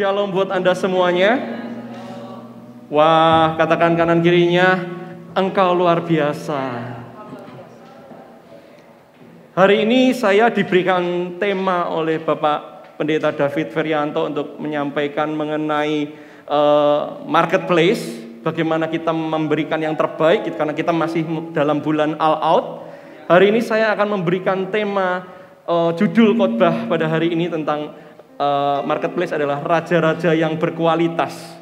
Shalom buat Anda semuanya. Wah, katakan kanan kirinya, engkau luar biasa. Hari ini saya diberikan tema oleh Bapak Pendeta David Ferianto untuk menyampaikan mengenai uh, marketplace, bagaimana kita memberikan yang terbaik karena kita masih dalam bulan all out. Hari ini saya akan memberikan tema uh, judul khotbah pada hari ini tentang Eh, marketplace adalah raja-raja yang berkualitas.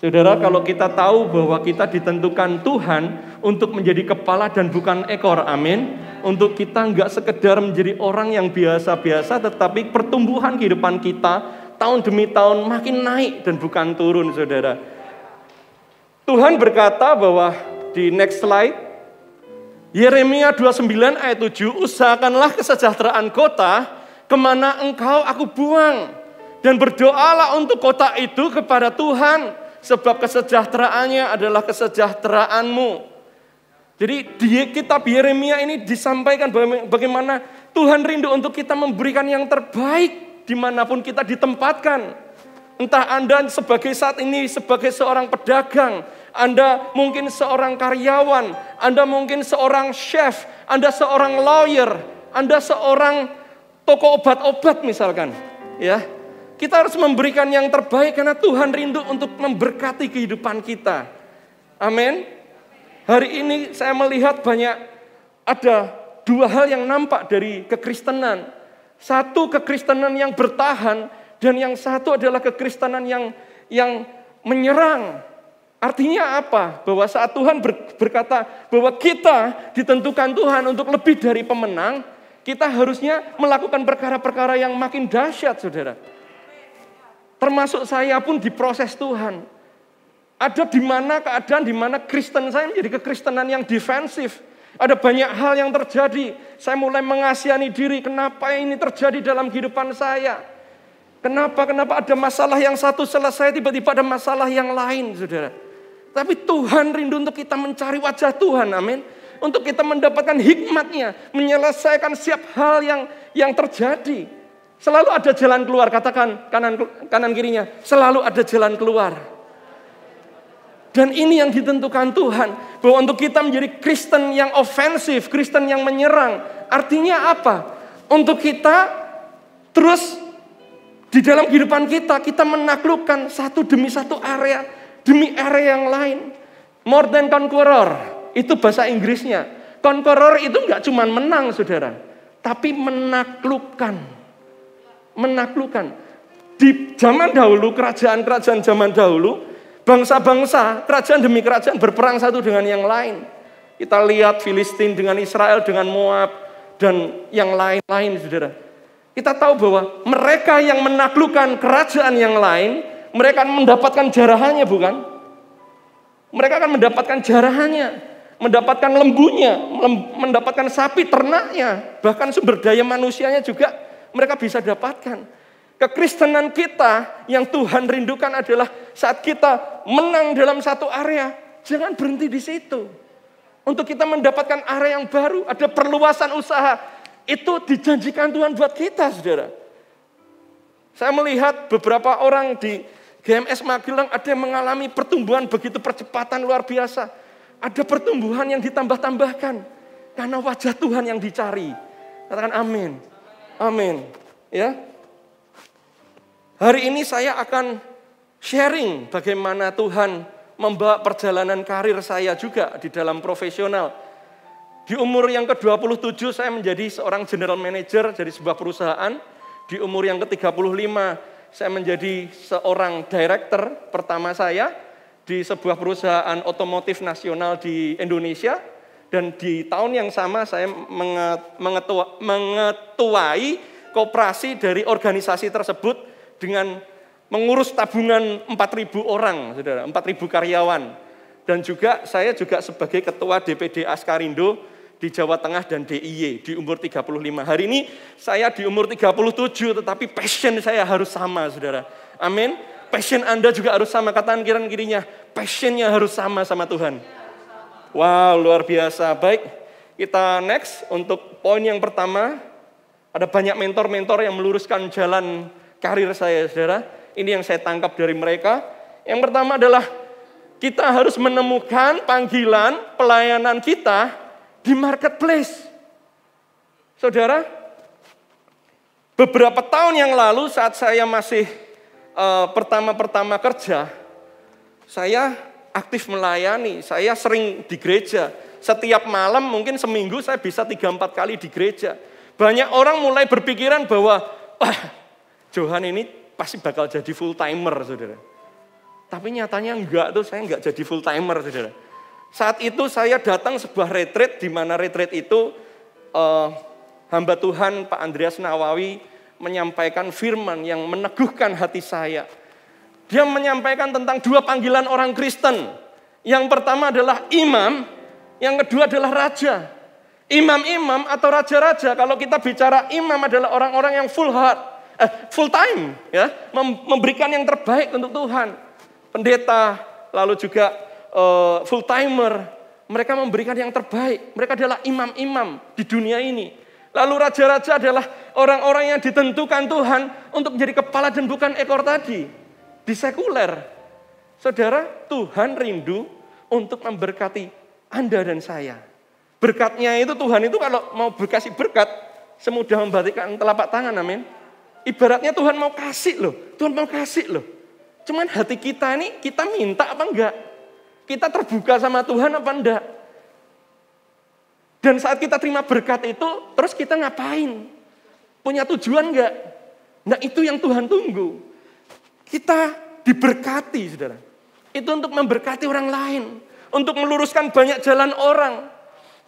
Saudara, kalau kita tahu bahwa kita ditentukan Tuhan untuk menjadi kepala dan bukan ekor, amin. Untuk kita nggak sekedar menjadi orang yang biasa-biasa, tetapi pertumbuhan kehidupan kita tahun demi tahun makin naik dan bukan turun, saudara. Tuhan berkata bahwa di next slide, Yeremia 29 ayat 7, usahakanlah kesejahteraan kota Kemana engkau aku buang? Dan berdoalah untuk kota itu kepada Tuhan. Sebab kesejahteraannya adalah kesejahteraanmu. Jadi di kitab Yeremia ini disampaikan bagaimana Tuhan rindu untuk kita memberikan yang terbaik dimanapun kita ditempatkan. Entah Anda sebagai saat ini sebagai seorang pedagang, Anda mungkin seorang karyawan, Anda mungkin seorang chef, Anda seorang lawyer, Anda seorang toko obat-obat misalkan, ya. Kita harus memberikan yang terbaik karena Tuhan rindu untuk memberkati kehidupan kita. Amin. Hari ini saya melihat banyak ada dua hal yang nampak dari kekristenan. Satu kekristenan yang bertahan dan yang satu adalah kekristenan yang yang menyerang. Artinya apa? Bahwa saat Tuhan berkata bahwa kita ditentukan Tuhan untuk lebih dari pemenang, kita harusnya melakukan perkara-perkara yang makin dahsyat, saudara. Termasuk saya pun diproses Tuhan. Ada di mana keadaan di mana Kristen saya menjadi kekristenan yang defensif. Ada banyak hal yang terjadi. Saya mulai mengasihani diri. Kenapa ini terjadi dalam kehidupan saya? Kenapa? Kenapa ada masalah yang satu selesai, tiba-tiba ada masalah yang lain, saudara. Tapi Tuhan rindu untuk kita mencari wajah Tuhan, amin untuk kita mendapatkan hikmatnya, menyelesaikan setiap hal yang yang terjadi. Selalu ada jalan keluar, katakan kanan kanan kirinya, selalu ada jalan keluar. Dan ini yang ditentukan Tuhan, bahwa untuk kita menjadi Kristen yang ofensif, Kristen yang menyerang, artinya apa? Untuk kita terus di dalam kehidupan kita, kita menaklukkan satu demi satu area, demi area yang lain. More than conqueror, itu bahasa Inggrisnya. Conqueror itu nggak cuma menang, saudara. Tapi menaklukkan. Menaklukkan. Di zaman dahulu, kerajaan-kerajaan zaman dahulu, bangsa-bangsa, kerajaan demi kerajaan berperang satu dengan yang lain. Kita lihat Filistin dengan Israel, dengan Moab, dan yang lain-lain, saudara. Kita tahu bahwa mereka yang menaklukkan kerajaan yang lain, mereka akan mendapatkan jarahannya, bukan? Mereka akan mendapatkan jarahannya mendapatkan lembunya, mendapatkan sapi ternaknya, bahkan sumber daya manusianya juga mereka bisa dapatkan. Kekristenan kita yang Tuhan rindukan adalah saat kita menang dalam satu area, jangan berhenti di situ. Untuk kita mendapatkan area yang baru, ada perluasan usaha. Itu dijanjikan Tuhan buat kita, saudara. Saya melihat beberapa orang di GMS Magelang ada yang mengalami pertumbuhan begitu percepatan luar biasa ada pertumbuhan yang ditambah-tambahkan. Karena wajah Tuhan yang dicari. Katakan amin. Amin. Ya. Hari ini saya akan sharing bagaimana Tuhan membawa perjalanan karir saya juga di dalam profesional. Di umur yang ke-27 saya menjadi seorang general manager dari sebuah perusahaan. Di umur yang ke-35 saya menjadi seorang director pertama saya di sebuah perusahaan otomotif nasional di Indonesia dan di tahun yang sama saya mengetua, mengetuai kooperasi dari organisasi tersebut dengan mengurus tabungan 4.000 orang, saudara, 4.000 karyawan. Dan juga saya juga sebagai ketua DPD Askarindo di Jawa Tengah dan DIY di umur 35. Hari ini saya di umur 37 tetapi passion saya harus sama, saudara. Amin. Passion Anda juga harus sama, kataan kiran kirinya. Passionnya harus sama sama Tuhan. Wow, luar biasa. Baik, kita next untuk poin yang pertama. Ada banyak mentor-mentor yang meluruskan jalan karir saya, saudara. Ini yang saya tangkap dari mereka. Yang pertama adalah kita harus menemukan panggilan pelayanan kita di marketplace. Saudara, beberapa tahun yang lalu saat saya masih Eh, pertama-pertama kerja, saya aktif melayani, saya sering di gereja. Setiap malam mungkin seminggu saya bisa tiga empat kali di gereja. Banyak orang mulai berpikiran bahwa, wah Johan ini pasti bakal jadi full timer saudara. Tapi nyatanya enggak tuh, saya enggak jadi full timer saudara. Saat itu saya datang sebuah retreat, di mana retreat itu uh, hamba Tuhan Pak Andreas Nawawi menyampaikan firman yang meneguhkan hati saya. Dia menyampaikan tentang dua panggilan orang Kristen. Yang pertama adalah imam, yang kedua adalah raja. Imam-imam atau raja-raja, kalau kita bicara imam adalah orang-orang yang full heart, eh, full time, ya, memberikan yang terbaik untuk Tuhan. Pendeta, lalu juga uh, full timer, mereka memberikan yang terbaik. Mereka adalah imam-imam di dunia ini. Lalu raja-raja adalah orang-orang yang ditentukan Tuhan untuk menjadi kepala dan bukan ekor tadi. Di sekuler. Saudara, Tuhan rindu untuk memberkati Anda dan saya. Berkatnya itu Tuhan itu kalau mau berkasih berkat, semudah membatikan telapak tangan, amin. Ibaratnya Tuhan mau kasih loh, Tuhan mau kasih loh. Cuman hati kita ini, kita minta apa enggak? Kita terbuka sama Tuhan apa enggak? Dan saat kita terima berkat itu, terus kita ngapain? Punya tujuan enggak? Nah itu yang Tuhan tunggu. Kita diberkati, saudara. Itu untuk memberkati orang lain. Untuk meluruskan banyak jalan orang.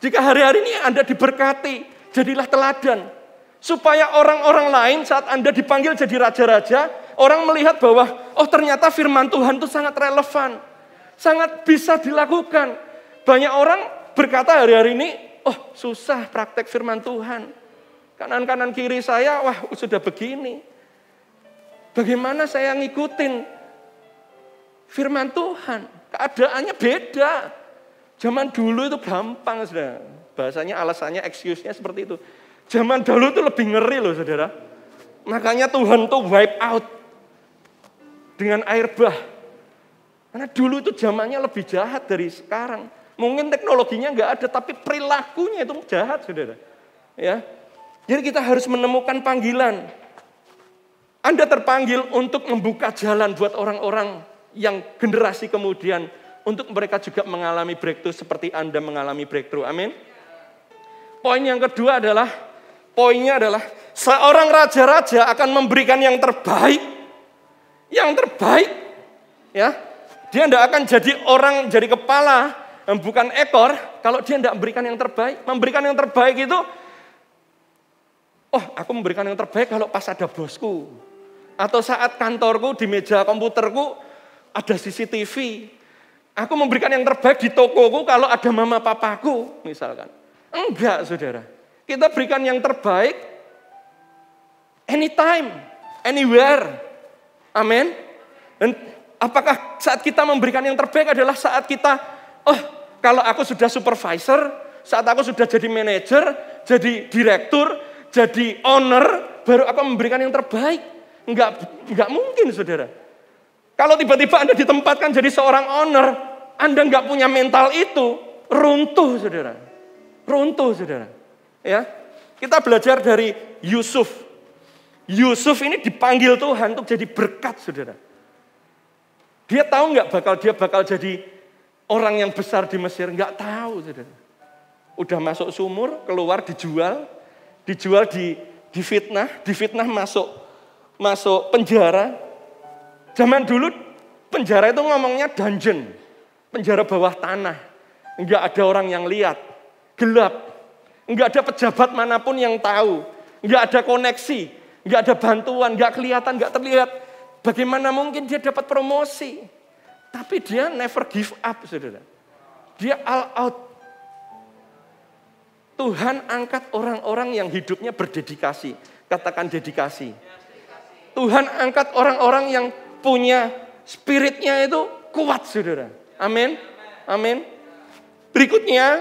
Jika hari-hari ini Anda diberkati, jadilah teladan. Supaya orang-orang lain saat Anda dipanggil jadi raja-raja, orang melihat bahwa, oh ternyata firman Tuhan itu sangat relevan. Sangat bisa dilakukan. Banyak orang berkata hari-hari ini, oh susah praktek firman Tuhan. Kanan-kanan kiri saya, wah sudah begini. Bagaimana saya ngikutin firman Tuhan? Keadaannya beda. Zaman dulu itu gampang, saudara. Bahasanya alasannya, excuse-nya seperti itu. Zaman dulu itu lebih ngeri loh, saudara. Makanya Tuhan tuh wipe out dengan air bah. Karena dulu itu zamannya lebih jahat dari sekarang. Mungkin teknologinya nggak ada, tapi perilakunya itu jahat, saudara. Ya, jadi kita harus menemukan panggilan. Anda terpanggil untuk membuka jalan buat orang-orang yang generasi kemudian untuk mereka juga mengalami breakthrough seperti Anda mengalami breakthrough. Amin. Poin yang kedua adalah poinnya adalah seorang raja-raja akan memberikan yang terbaik. Yang terbaik. Ya. Dia tidak akan jadi orang jadi kepala, bukan ekor, kalau dia tidak memberikan yang terbaik, memberikan yang terbaik itu, oh aku memberikan yang terbaik kalau pas ada bosku. Atau saat kantorku, di meja komputerku, ada CCTV. Aku memberikan yang terbaik di tokoku kalau ada mama papaku, misalkan. Enggak, saudara. Kita berikan yang terbaik anytime, anywhere. amen Dan apakah saat kita memberikan yang terbaik adalah saat kita, oh kalau aku sudah supervisor, saat aku sudah jadi manager, jadi direktur, jadi owner, baru aku memberikan yang terbaik. Enggak, enggak mungkin saudara. Kalau tiba-tiba Anda ditempatkan jadi seorang owner, Anda enggak punya mental itu, runtuh saudara. Runtuh saudara. Ya, kita belajar dari Yusuf. Yusuf ini dipanggil Tuhan untuk jadi berkat saudara. Dia tahu enggak bakal dia bakal jadi Orang yang besar di Mesir nggak tahu, saudara. Udah masuk sumur, keluar dijual, dijual di fitnah, di fitnah masuk masuk penjara. Zaman dulu penjara itu ngomongnya dungeon, penjara bawah tanah. Nggak ada orang yang lihat, gelap. Nggak ada pejabat manapun yang tahu. Nggak ada koneksi, nggak ada bantuan, nggak kelihatan, nggak terlihat. Bagaimana mungkin dia dapat promosi? Tapi dia never give up, saudara. Dia all out. Tuhan angkat orang-orang yang hidupnya berdedikasi. Katakan dedikasi. Tuhan angkat orang-orang yang punya spiritnya itu kuat, saudara. Amin. Amin. Berikutnya,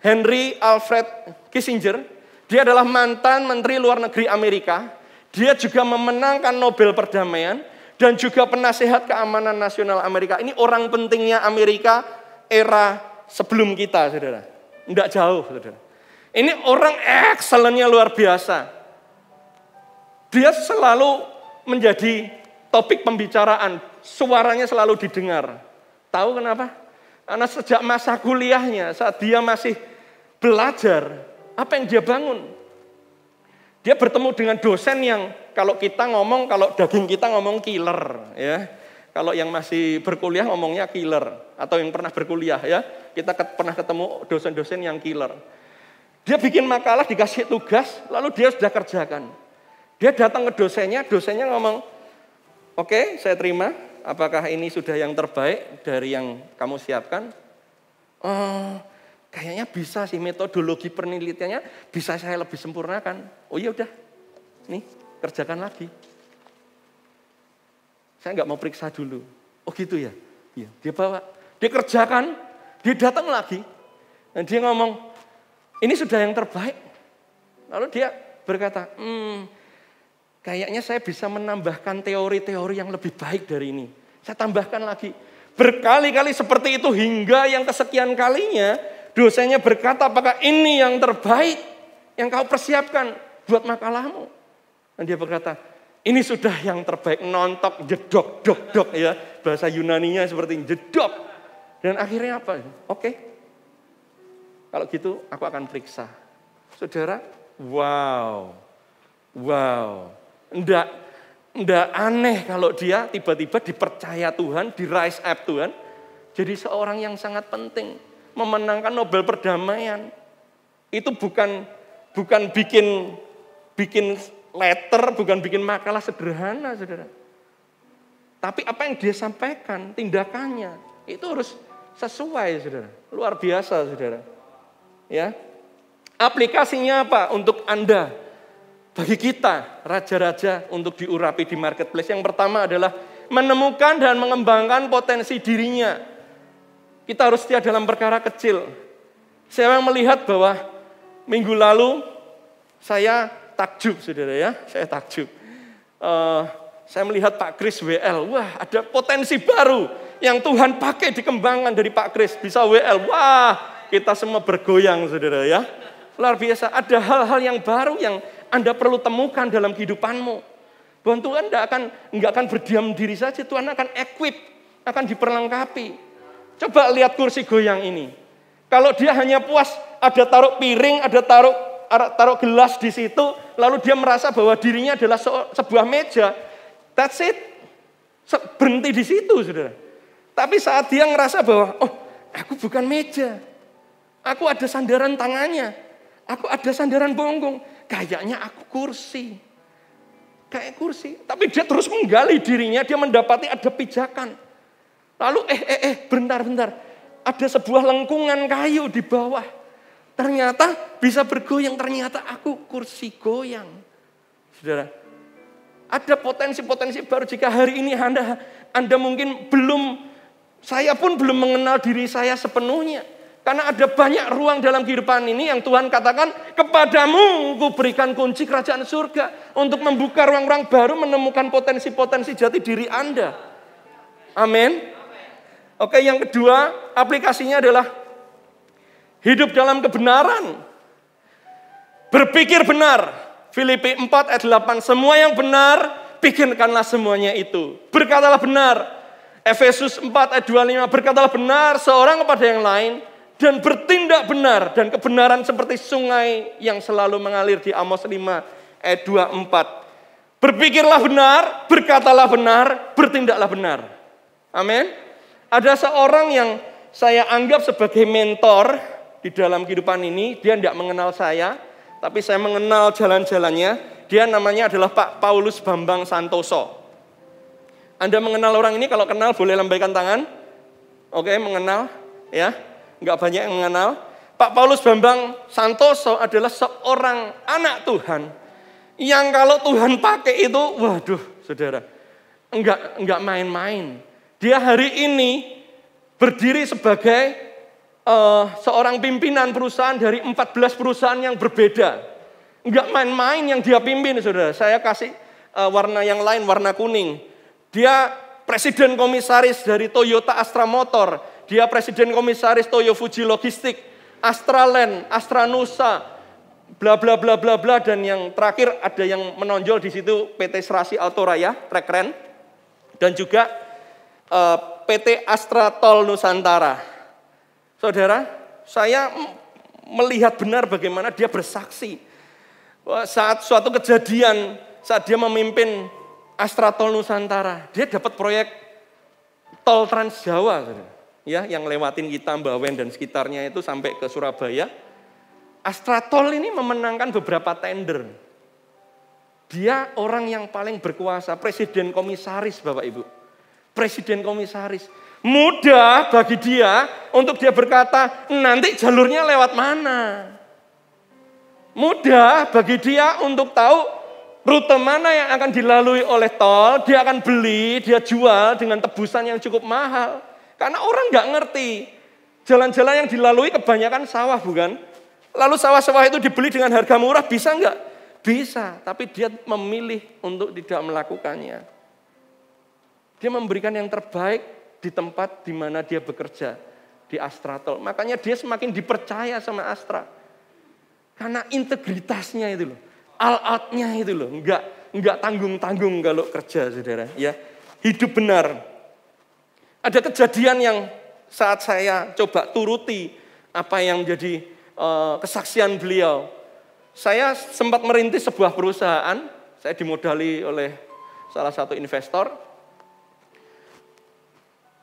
Henry Alfred Kissinger. Dia adalah mantan Menteri Luar Negeri Amerika. Dia juga memenangkan Nobel Perdamaian dan juga penasehat keamanan nasional Amerika. Ini orang pentingnya Amerika era sebelum kita, saudara. Tidak jauh, saudara. Ini orang excellentnya luar biasa. Dia selalu menjadi topik pembicaraan. Suaranya selalu didengar. Tahu kenapa? Karena sejak masa kuliahnya, saat dia masih belajar, apa yang dia bangun? Dia bertemu dengan dosen yang kalau kita ngomong, kalau daging kita ngomong killer, ya. Kalau yang masih berkuliah ngomongnya killer atau yang pernah berkuliah ya, kita ke, pernah ketemu dosen-dosen yang killer. Dia bikin makalah dikasih tugas, lalu dia sudah kerjakan. Dia datang ke dosennya, dosennya ngomong, "Oke, okay, saya terima. Apakah ini sudah yang terbaik dari yang kamu siapkan?" Oh, kayaknya bisa sih metodologi penelitiannya bisa saya lebih sempurnakan. Oh iya udah. Nih, kerjakan lagi. Saya nggak mau periksa dulu. Oh gitu ya? Iya. Dia bawa, dia kerjakan, dia datang lagi. Dan dia ngomong, ini sudah yang terbaik. Lalu dia berkata, hmm, kayaknya saya bisa menambahkan teori-teori yang lebih baik dari ini. Saya tambahkan lagi. Berkali-kali seperti itu hingga yang kesekian kalinya dosennya berkata apakah ini yang terbaik yang kau persiapkan buat makalahmu. Dan dia berkata, ini sudah yang terbaik, nontok, jedok, dok, dok ya. Bahasa Yunaninya seperti ini jedok. Dan akhirnya apa? Oke, kalau gitu aku akan periksa. Saudara, wow, wow. Ndak, ndak aneh kalau dia tiba-tiba dipercaya Tuhan, di rise up Tuhan. Jadi seorang yang sangat penting, memenangkan Nobel perdamaian. Itu bukan bukan bikin bikin letter, bukan bikin makalah sederhana, saudara. Tapi apa yang dia sampaikan, tindakannya, itu harus sesuai, saudara. Luar biasa, saudara. Ya, aplikasinya apa untuk Anda? Bagi kita, raja-raja untuk diurapi di marketplace. Yang pertama adalah menemukan dan mengembangkan potensi dirinya. Kita harus setia dalam perkara kecil. Saya memang melihat bahwa minggu lalu saya takjub saudara ya, saya takjub. Uh, saya melihat Pak Kris WL, wah ada potensi baru yang Tuhan pakai dikembangkan dari Pak Kris. Bisa WL, wah kita semua bergoyang saudara ya. Luar biasa, ada hal-hal yang baru yang Anda perlu temukan dalam kehidupanmu. Bahwa Tuhan tidak akan, nggak akan berdiam diri saja, Tuhan akan equip, akan diperlengkapi. Coba lihat kursi goyang ini. Kalau dia hanya puas, ada taruh piring, ada taruh taruh gelas di situ, lalu dia merasa bahwa dirinya adalah sebuah meja. That's it. Berhenti di situ, saudara. Tapi saat dia ngerasa bahwa, oh, aku bukan meja. Aku ada sandaran tangannya. Aku ada sandaran bonggong. Kayaknya aku kursi. Kayak kursi. Tapi dia terus menggali dirinya, dia mendapati ada pijakan. Lalu, eh, eh, eh, bentar, bentar. Ada sebuah lengkungan kayu di bawah Ternyata bisa bergoyang, ternyata aku kursi goyang. Saudara, ada potensi-potensi baru jika hari ini Anda Anda mungkin belum saya pun belum mengenal diri saya sepenuhnya. Karena ada banyak ruang dalam kehidupan ini yang Tuhan katakan, kepadamu ku berikan kunci kerajaan surga. Untuk membuka ruang-ruang baru menemukan potensi-potensi jati diri Anda. Amin. Oke, yang kedua aplikasinya adalah Hidup dalam kebenaran. Berpikir benar. Filipi 4 ayat 8. Semua yang benar, pikirkanlah semuanya itu. Berkatalah benar. Efesus 4 ayat 25. Berkatalah benar seorang kepada yang lain. Dan bertindak benar. Dan kebenaran seperti sungai yang selalu mengalir di Amos 5 ayat 24. Berpikirlah benar, berkatalah benar, bertindaklah benar. Amin. Ada seorang yang saya anggap sebagai mentor di dalam kehidupan ini, dia tidak mengenal saya, tapi saya mengenal jalan-jalannya. Dia namanya adalah Pak Paulus Bambang Santoso. Anda mengenal orang ini kalau kenal boleh lambaikan tangan. Oke, mengenal ya. Enggak banyak yang mengenal. Pak Paulus Bambang Santoso adalah seorang anak Tuhan yang kalau Tuhan pakai itu, waduh, saudara, enggak enggak main-main. Dia hari ini berdiri sebagai uh, seorang pimpinan perusahaan dari 14 perusahaan yang berbeda. Enggak main-main yang dia pimpin, saudara. Saya kasih uh, warna yang lain, warna kuning. Dia presiden komisaris dari Toyota Astra Motor. Dia presiden komisaris Toyo Fuji Logistik, Astra Nusa bla bla bla bla bla dan yang terakhir ada yang menonjol di situ PT Serasi Autoraya, Trekren dan juga uh, eh, PT Astra Tol Nusantara. Saudara, saya melihat benar bagaimana dia bersaksi. Saat suatu kejadian, saat dia memimpin Astra Tol Nusantara, dia dapat proyek tol Trans Jawa, ya, yang lewatin kita Mbawen dan sekitarnya itu sampai ke Surabaya. Astra Tol ini memenangkan beberapa tender. Dia orang yang paling berkuasa, presiden komisaris Bapak Ibu. Presiden komisaris mudah bagi dia untuk dia berkata, nanti jalurnya lewat mana. Mudah bagi dia untuk tahu rute mana yang akan dilalui oleh tol, dia akan beli, dia jual dengan tebusan yang cukup mahal. Karena orang nggak ngerti. Jalan-jalan yang dilalui kebanyakan sawah bukan? Lalu sawah-sawah itu dibeli dengan harga murah, bisa nggak? Bisa, tapi dia memilih untuk tidak melakukannya. Dia memberikan yang terbaik di tempat di mana dia bekerja di Astratel. Makanya dia semakin dipercaya sama Astra. Karena integritasnya itu loh. al nya itu loh. Enggak enggak tanggung-tanggung kalau kerja Saudara, ya. Hidup benar. Ada kejadian yang saat saya coba turuti apa yang jadi uh, kesaksian beliau. Saya sempat merintis sebuah perusahaan, saya dimodali oleh salah satu investor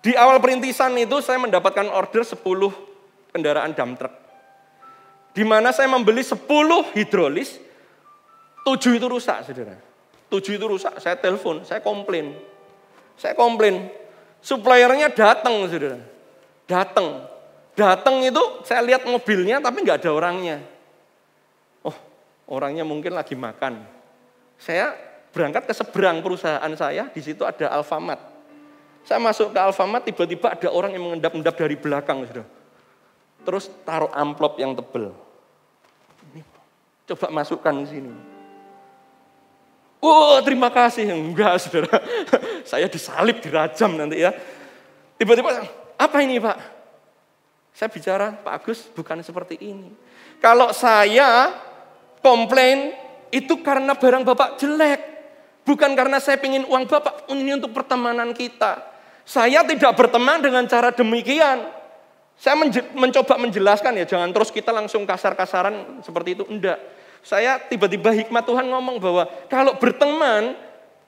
di awal perintisan itu saya mendapatkan order 10 kendaraan dump truck. Di mana saya membeli 10 hidrolis, 7 itu rusak saudara. 7 itu rusak, saya telepon, saya komplain. Saya komplain, suppliernya datang saudara. Datang. Datang itu saya lihat mobilnya tapi nggak ada orangnya. Oh, orangnya mungkin lagi makan. Saya berangkat ke seberang perusahaan saya, di situ ada Alfamart. Saya masuk ke Alfamart, tiba-tiba ada orang yang mengendap-endap dari belakang. Sudah. Terus taruh amplop yang tebel. coba masukkan di sini. Oh, terima kasih. Enggak, saudara. saya disalib, dirajam nanti ya. Tiba-tiba, apa ini Pak? Saya bicara, Pak Agus, bukan seperti ini. Kalau saya komplain, itu karena barang Bapak jelek. Bukan karena saya ingin uang Bapak, ini untuk pertemanan kita. Saya tidak berteman dengan cara demikian. Saya menj mencoba menjelaskan ya, jangan terus kita langsung kasar-kasaran seperti itu. Enggak. Saya tiba-tiba hikmat Tuhan ngomong bahwa kalau berteman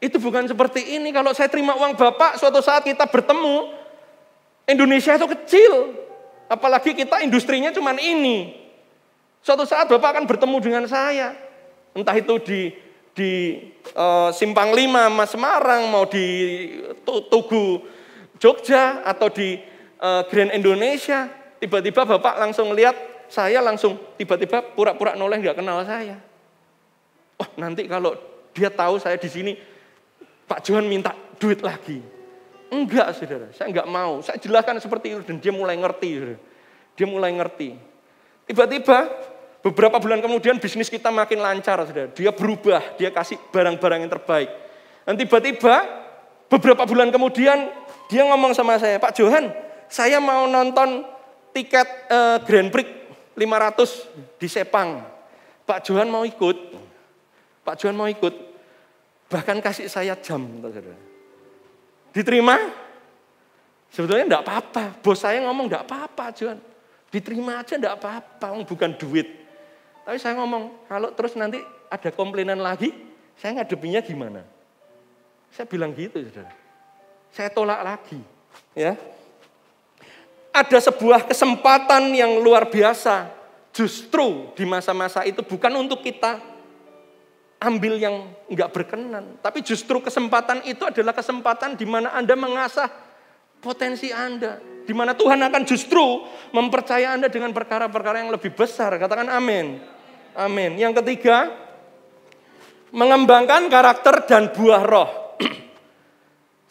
itu bukan seperti ini. Kalau saya terima uang Bapak, suatu saat kita bertemu, Indonesia itu kecil. Apalagi kita industrinya cuma ini. Suatu saat Bapak akan bertemu dengan saya. Entah itu di di e, Simpang Lima Mas Semarang, mau di Tugu Jogja atau di uh, Grand Indonesia, tiba-tiba Bapak langsung lihat saya langsung tiba-tiba pura-pura noleh nggak kenal saya. oh, nanti kalau dia tahu saya di sini, Pak Johan minta duit lagi. Enggak, saudara. Saya enggak mau. Saya jelaskan seperti itu dan dia mulai ngerti. Saudara. Dia mulai ngerti. Tiba-tiba beberapa bulan kemudian bisnis kita makin lancar, saudara. Dia berubah, dia kasih barang-barang yang terbaik. Dan tiba-tiba beberapa bulan kemudian dia ngomong sama saya, Pak Johan, saya mau nonton tiket eh, Grand Prix 500 di Sepang. Pak Johan mau ikut. Pak Johan mau ikut. Bahkan kasih saya jam. Diterima? Sebetulnya enggak apa-apa. Bos saya ngomong enggak apa-apa Johan. Diterima aja enggak apa-apa, bukan duit. Tapi saya ngomong, kalau terus nanti ada komplainan lagi, saya ngadepinya gimana? Saya bilang gitu, saudara saya tolak lagi. Ya. Ada sebuah kesempatan yang luar biasa. Justru di masa-masa itu bukan untuk kita ambil yang nggak berkenan, tapi justru kesempatan itu adalah kesempatan di mana Anda mengasah potensi Anda, di mana Tuhan akan justru mempercaya Anda dengan perkara-perkara yang lebih besar. Katakan amin. Amin. Yang ketiga, mengembangkan karakter dan buah roh.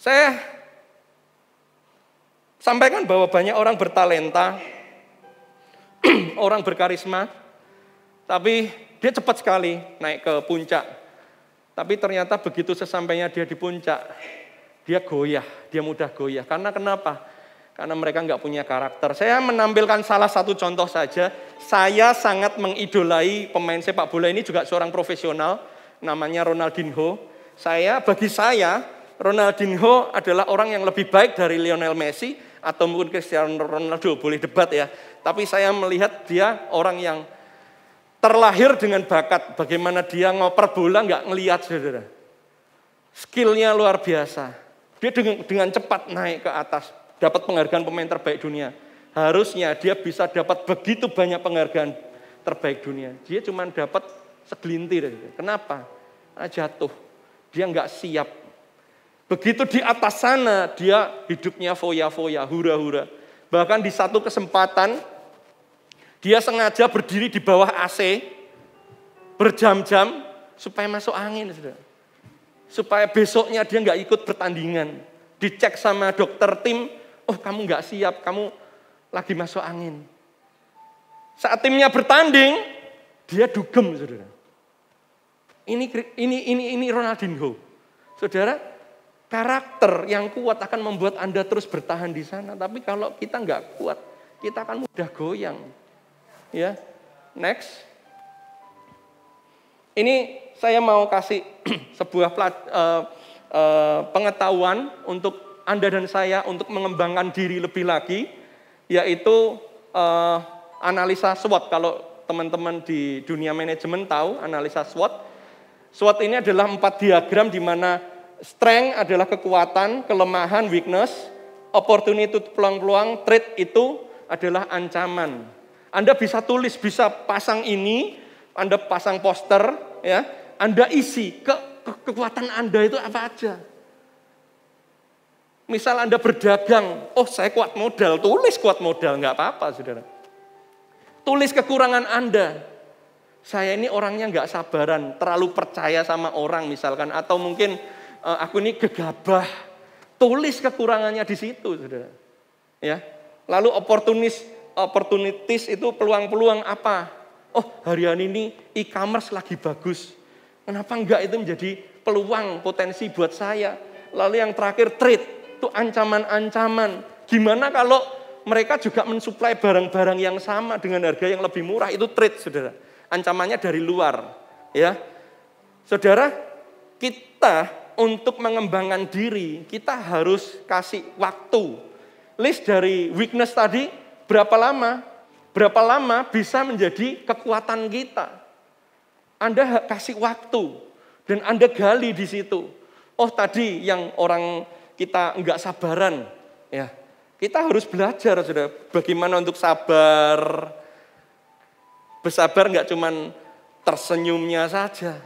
Saya Sampaikan bahwa banyak orang bertalenta, orang berkarisma, tapi dia cepat sekali naik ke puncak. Tapi ternyata begitu sesampainya dia di puncak, dia goyah, dia mudah goyah. Karena kenapa? Karena mereka nggak punya karakter. Saya menampilkan salah satu contoh saja. Saya sangat mengidolai pemain sepak bola ini juga seorang profesional, namanya Ronaldinho. Saya, bagi saya, Ronaldinho adalah orang yang lebih baik dari Lionel Messi, atau mungkin Cristiano Ronaldo boleh debat ya. Tapi saya melihat dia orang yang terlahir dengan bakat. Bagaimana dia ngoper bola nggak ngelihat saudara. Skillnya luar biasa. Dia dengan, dengan cepat naik ke atas. Dapat penghargaan pemain terbaik dunia. Harusnya dia bisa dapat begitu banyak penghargaan terbaik dunia. Dia cuma dapat segelintir. Kenapa? Karena jatuh. Dia nggak siap Begitu di atas sana, dia hidupnya foya-foya, hura-hura. Bahkan di satu kesempatan, dia sengaja berdiri di bawah AC, berjam-jam, supaya masuk angin. Saudara. Supaya besoknya dia nggak ikut pertandingan. Dicek sama dokter tim, oh kamu nggak siap, kamu lagi masuk angin. Saat timnya bertanding, dia dugem, saudara. Ini ini ini ini Ronaldinho. Saudara, Karakter yang kuat akan membuat Anda terus bertahan di sana. Tapi kalau kita nggak kuat, kita akan mudah goyang. Ya, next. Ini saya mau kasih sebuah plat, uh, uh, pengetahuan untuk Anda dan saya untuk mengembangkan diri lebih lagi, yaitu uh, analisa SWOT. Kalau teman-teman di dunia manajemen tahu analisa SWOT, SWOT ini adalah empat diagram di mana strength adalah kekuatan, kelemahan, weakness, opportunity, itu peluang-peluang, threat itu adalah ancaman. Anda bisa tulis, bisa pasang ini, Anda pasang poster, ya, Anda isi ke, ke kekuatan Anda itu apa aja. Misal Anda berdagang, oh saya kuat modal, tulis kuat modal, nggak apa-apa saudara. Tulis kekurangan Anda. Saya ini orangnya nggak sabaran, terlalu percaya sama orang misalkan, atau mungkin Eh, aku ini gegabah. Tulis kekurangannya di situ, saudara. Ya. Lalu oportunis, opportunities itu peluang-peluang apa? Oh, harian ini e-commerce lagi bagus. Kenapa enggak itu menjadi peluang potensi buat saya? Lalu yang terakhir trade, itu ancaman-ancaman. Gimana kalau mereka juga mensuplai barang-barang yang sama dengan harga yang lebih murah itu trade, saudara. Ancamannya dari luar, ya. Saudara, kita untuk mengembangkan diri, kita harus kasih waktu. List dari weakness tadi, berapa lama? Berapa lama bisa menjadi kekuatan kita? Anda kasih waktu dan Anda gali di situ. Oh tadi yang orang kita enggak sabaran, ya kita harus belajar sudah bagaimana untuk sabar. Bersabar enggak cuman tersenyumnya saja,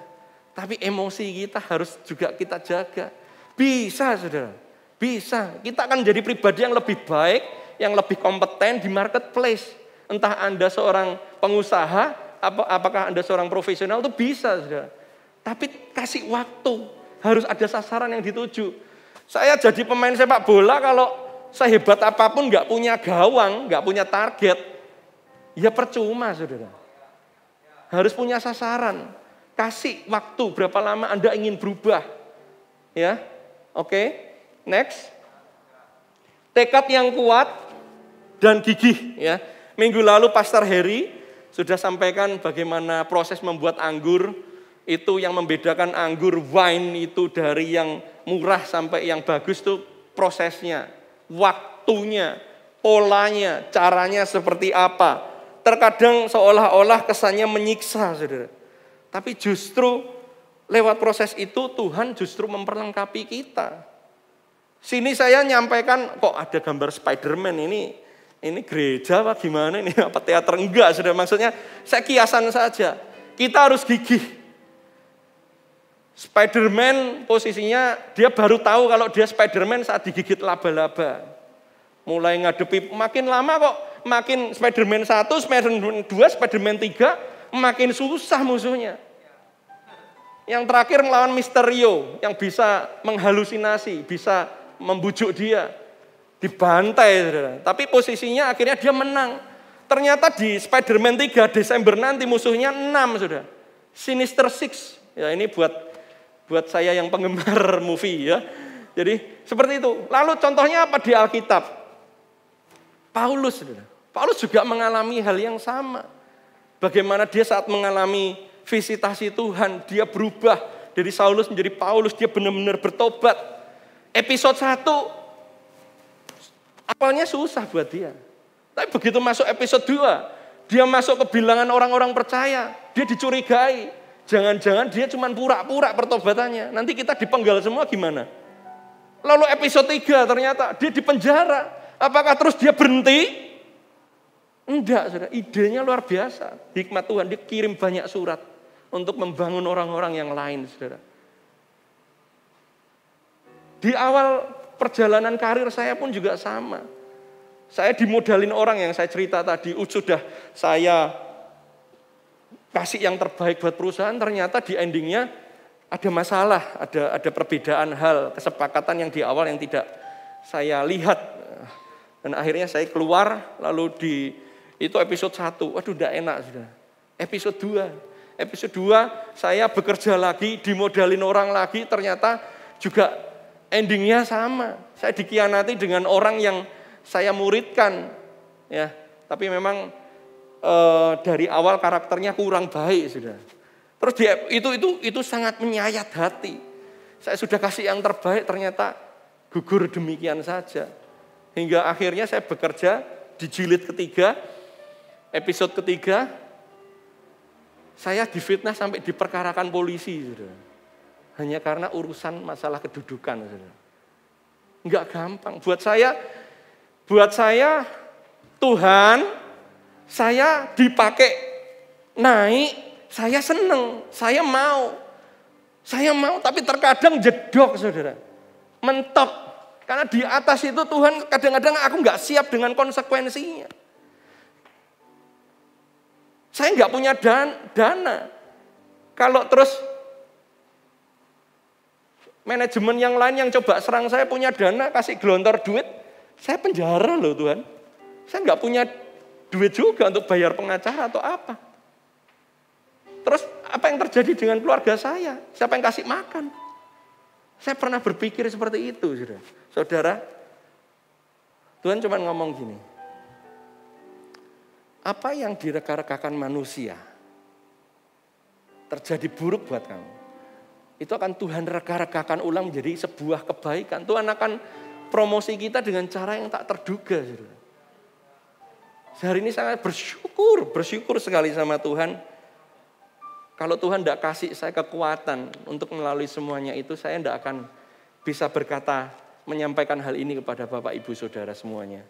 tapi emosi kita harus juga kita jaga. Bisa saudara, bisa. Kita akan jadi pribadi yang lebih baik, yang lebih kompeten di marketplace. Entah Anda seorang pengusaha, apakah Anda seorang profesional, itu bisa saudara. Tapi kasih waktu, harus ada sasaran yang dituju. Saya jadi pemain sepak bola kalau saya hebat apapun nggak punya gawang, nggak punya target, ya percuma saudara. Harus punya sasaran. Kasih waktu berapa lama Anda ingin berubah. Ya. Oke. Okay. Next. Tekad yang kuat dan gigih ya. Minggu lalu Pastor Heri sudah sampaikan bagaimana proses membuat anggur itu yang membedakan anggur wine itu dari yang murah sampai yang bagus tuh prosesnya, waktunya, polanya, caranya seperti apa. Terkadang seolah-olah kesannya menyiksa, saudara. Tapi justru lewat proses itu Tuhan justru memperlengkapi kita. Sini saya nyampaikan kok ada gambar Spiderman ini ini gereja apa gimana ini apa teater enggak sudah maksudnya saya kiasan saja. Kita harus gigih. Spiderman posisinya dia baru tahu kalau dia Spiderman saat digigit laba-laba. Mulai ngadepi makin lama kok makin Spiderman 1, Spiderman 2, Spiderman 3 makin susah musuhnya. Yang terakhir melawan misterio yang bisa menghalusinasi, bisa membujuk dia. Dibantai, saudara. Tapi posisinya akhirnya dia menang. Ternyata di Spider-Man 3 Desember nanti musuhnya 6, sudah, Sinister Six. Ya ini buat buat saya yang penggemar movie ya. Jadi seperti itu. Lalu contohnya apa di Alkitab? Paulus, saudara. Paulus juga mengalami hal yang sama. Bagaimana dia saat mengalami visitasi Tuhan, dia berubah dari Saulus menjadi Paulus, dia benar-benar bertobat. Episode 1 awalnya susah buat dia. Tapi begitu masuk episode 2, dia masuk ke bilangan orang-orang percaya, dia dicurigai. Jangan-jangan dia cuma pura-pura pertobatannya. Nanti kita dipenggal semua gimana? Lalu episode 3 ternyata dia dipenjara Apakah terus dia berhenti? Enggak, saudara. Idenya luar biasa. Hikmat Tuhan, dikirim banyak surat untuk membangun orang-orang yang lain, saudara. Di awal perjalanan karir saya pun juga sama. Saya dimodalin orang yang saya cerita tadi, oh, sudah saya kasih yang terbaik buat perusahaan, ternyata di endingnya ada masalah, ada ada perbedaan hal, kesepakatan yang di awal yang tidak saya lihat. Dan akhirnya saya keluar, lalu di itu episode satu, Waduh, tidak enak sudah. Episode dua, Episode dua saya bekerja lagi, dimodalin orang lagi, ternyata juga endingnya sama. Saya dikianati dengan orang yang saya muridkan. Ya, tapi memang e, dari awal karakternya kurang baik sudah. Terus dia, itu itu itu sangat menyayat hati. Saya sudah kasih yang terbaik ternyata gugur demikian saja. Hingga akhirnya saya bekerja di jilid ketiga episode ketiga, saya difitnah sampai diperkarakan polisi, saudara. Hanya karena urusan masalah kedudukan, saudara. Enggak gampang. Buat saya, buat saya Tuhan, saya dipakai naik, saya seneng, saya mau. Saya mau, tapi terkadang jedok, saudara. Mentok. Karena di atas itu Tuhan kadang-kadang aku nggak siap dengan konsekuensinya. Saya nggak punya dan, dana. Kalau terus manajemen yang lain yang coba serang saya punya dana, kasih gelontor duit, saya penjara loh Tuhan. Saya nggak punya duit juga untuk bayar pengacara atau apa. Terus apa yang terjadi dengan keluarga saya? Siapa yang kasih makan? Saya pernah berpikir seperti itu, saudara. Saudara, Tuhan cuma ngomong gini, apa yang direka-rekakan manusia terjadi buruk buat kamu. Itu akan Tuhan reka-rekakan ulang menjadi sebuah kebaikan. Tuhan akan promosi kita dengan cara yang tak terduga. Sehari ini sangat bersyukur, bersyukur sekali sama Tuhan. Kalau Tuhan tidak kasih saya kekuatan untuk melalui semuanya itu, saya tidak akan bisa berkata, menyampaikan hal ini kepada Bapak, Ibu, Saudara semuanya.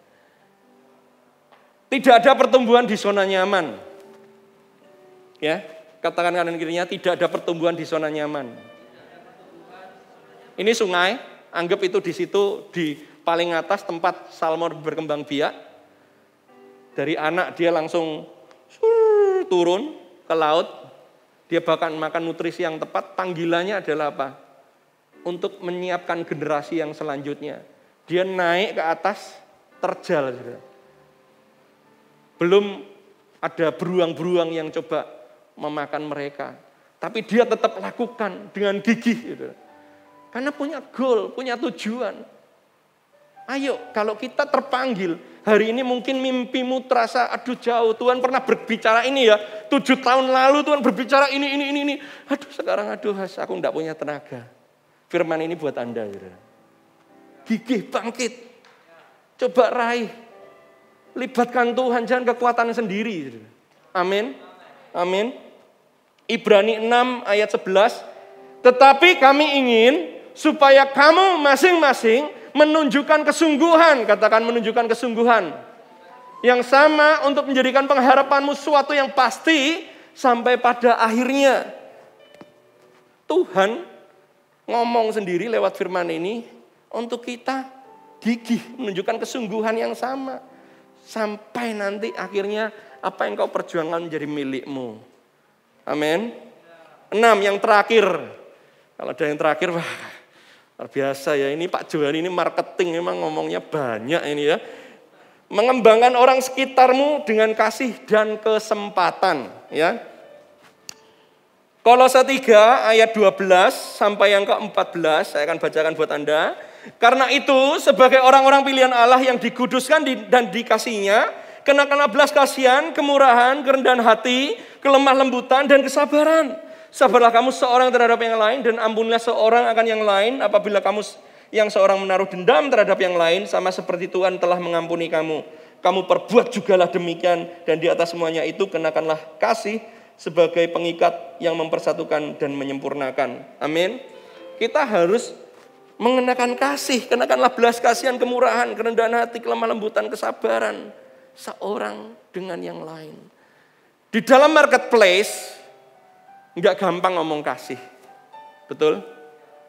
Tidak ada pertumbuhan di zona nyaman. Ya, katakan kanan kirinya tidak ada pertumbuhan di zona nyaman. Ini sungai, anggap itu di situ di paling atas tempat salmon berkembang biak. Dari anak dia langsung turun ke laut. Dia bahkan makan nutrisi yang tepat. Panggilannya adalah apa? Untuk menyiapkan generasi yang selanjutnya. Dia naik ke atas terjal. Saudara belum ada beruang-beruang yang coba memakan mereka. Tapi dia tetap lakukan dengan gigih. Gitu. Karena punya goal, punya tujuan. Ayo, kalau kita terpanggil, hari ini mungkin mimpimu terasa aduh jauh. Tuhan pernah berbicara ini ya, tujuh tahun lalu Tuhan berbicara ini, ini, ini, ini. Aduh sekarang aduh has, aku tidak punya tenaga. Firman ini buat Anda. Gitu. Gigih bangkit, coba raih Libatkan Tuhan, jangan kekuatan sendiri. Amin. Amin. Ibrani 6 ayat 11. Tetapi kami ingin supaya kamu masing-masing menunjukkan kesungguhan, katakan menunjukkan kesungguhan. Yang sama untuk menjadikan pengharapanmu suatu yang pasti sampai pada akhirnya. Tuhan ngomong sendiri lewat firman ini untuk kita gigih menunjukkan kesungguhan yang sama. Sampai nanti akhirnya apa yang kau perjuangkan menjadi milikmu. Amin. Enam, yang terakhir. Kalau ada yang terakhir, wah luar biasa ya. Ini Pak Johan ini marketing memang ngomongnya banyak ini ya. Mengembangkan orang sekitarmu dengan kasih dan kesempatan. ya. Kolose 3 ayat 12 sampai yang ke-14, saya akan bacakan buat Anda. Karena itu sebagai orang-orang pilihan Allah yang dikuduskan dan dikasihnya, kenakanlah belas kasihan, kemurahan, kerendahan hati, kelemah lembutan, dan kesabaran. Sabarlah kamu seorang terhadap yang lain dan ampunlah seorang akan yang lain apabila kamu yang seorang menaruh dendam terhadap yang lain sama seperti Tuhan telah mengampuni kamu. Kamu perbuat jugalah demikian dan di atas semuanya itu kenakanlah kasih sebagai pengikat yang mempersatukan dan menyempurnakan. Amin. Kita harus mengenakan kasih, kenakanlah belas kasihan, kemurahan, kerendahan hati, kelemah lembutan, kesabaran seorang dengan yang lain. Di dalam marketplace nggak gampang ngomong kasih. Betul?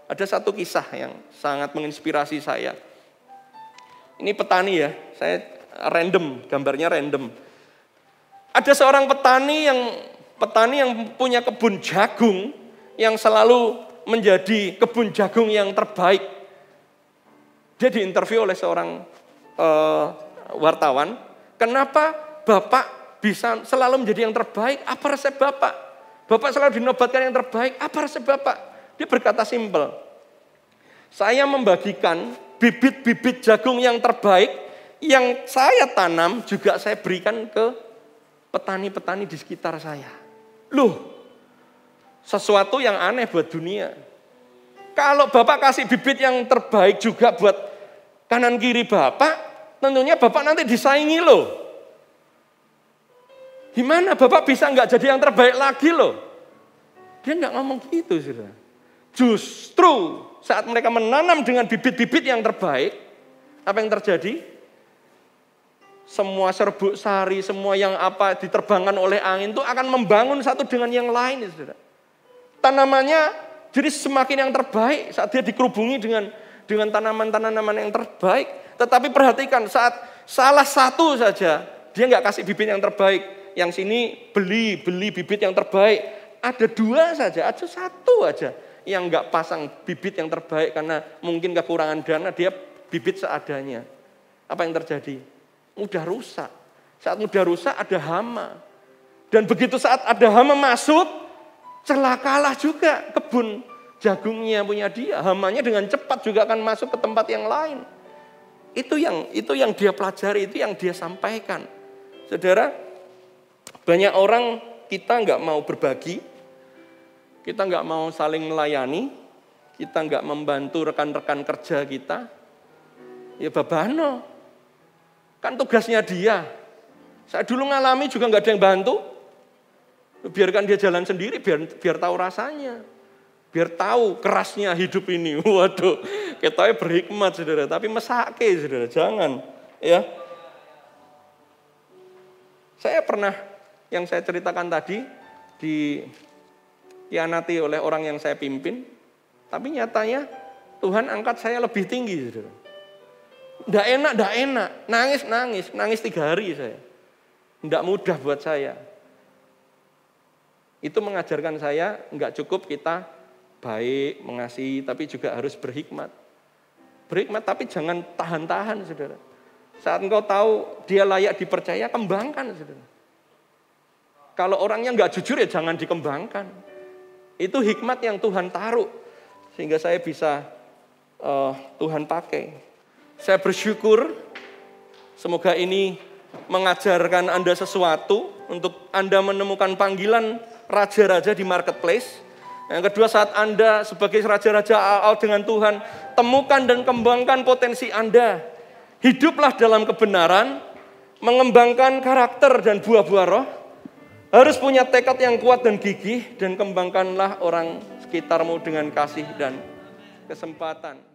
Ada satu kisah yang sangat menginspirasi saya. Ini petani ya, saya random, gambarnya random. Ada seorang petani yang petani yang punya kebun jagung yang selalu menjadi kebun jagung yang terbaik. Dia diinterview oleh seorang uh, wartawan. Kenapa Bapak bisa selalu menjadi yang terbaik? Apa resep Bapak? Bapak selalu dinobatkan yang terbaik. Apa resep Bapak? Dia berkata simpel. Saya membagikan bibit-bibit jagung yang terbaik yang saya tanam juga saya berikan ke petani-petani di sekitar saya. Loh, sesuatu yang aneh buat dunia. Kalau Bapak kasih bibit yang terbaik juga buat kanan kiri Bapak, tentunya Bapak nanti disaingi loh. Gimana Bapak bisa nggak jadi yang terbaik lagi loh? Dia nggak ngomong gitu, saudara. Justru saat mereka menanam dengan bibit-bibit yang terbaik, apa yang terjadi? Semua serbuk sari, semua yang apa diterbangkan oleh angin itu akan membangun satu dengan yang lain, saudara tanamannya jadi semakin yang terbaik saat dia dikerubungi dengan dengan tanaman-tanaman yang terbaik. Tetapi perhatikan saat salah satu saja dia nggak kasih bibit yang terbaik, yang sini beli beli bibit yang terbaik. Ada dua saja, ada satu aja yang nggak pasang bibit yang terbaik karena mungkin kekurangan dana dia bibit seadanya. Apa yang terjadi? Mudah rusak. Saat mudah rusak ada hama. Dan begitu saat ada hama masuk, celakalah juga kebun jagungnya punya dia. Hamanya dengan cepat juga akan masuk ke tempat yang lain. Itu yang itu yang dia pelajari, itu yang dia sampaikan. Saudara, banyak orang kita nggak mau berbagi, kita nggak mau saling melayani, kita nggak membantu rekan-rekan kerja kita. Ya babano, kan tugasnya dia. Saya dulu ngalami juga nggak ada yang bantu, Biarkan dia jalan sendiri, biar biar tahu rasanya. Biar tahu kerasnya hidup ini. Waduh, kita berhikmat saudara, tapi mesake saudara, jangan ya. Saya pernah yang saya ceritakan tadi di dianati oleh orang yang saya pimpin, tapi nyatanya Tuhan angkat saya lebih tinggi saudara. tidak enak, tidak enak. Nangis, nangis. Nangis tiga hari saya. tidak mudah buat saya. Itu mengajarkan saya nggak cukup kita baik, mengasihi, tapi juga harus berhikmat. Berhikmat tapi jangan tahan-tahan, saudara. Saat engkau tahu dia layak dipercaya, kembangkan, saudara. Kalau orangnya nggak jujur ya jangan dikembangkan. Itu hikmat yang Tuhan taruh sehingga saya bisa uh, Tuhan pakai. Saya bersyukur semoga ini mengajarkan Anda sesuatu untuk Anda menemukan panggilan raja-raja di marketplace. Yang kedua saat Anda sebagai raja-raja al dengan Tuhan, temukan dan kembangkan potensi Anda. Hiduplah dalam kebenaran, mengembangkan karakter dan buah-buah roh. Harus punya tekad yang kuat dan gigih dan kembangkanlah orang sekitarmu dengan kasih dan kesempatan.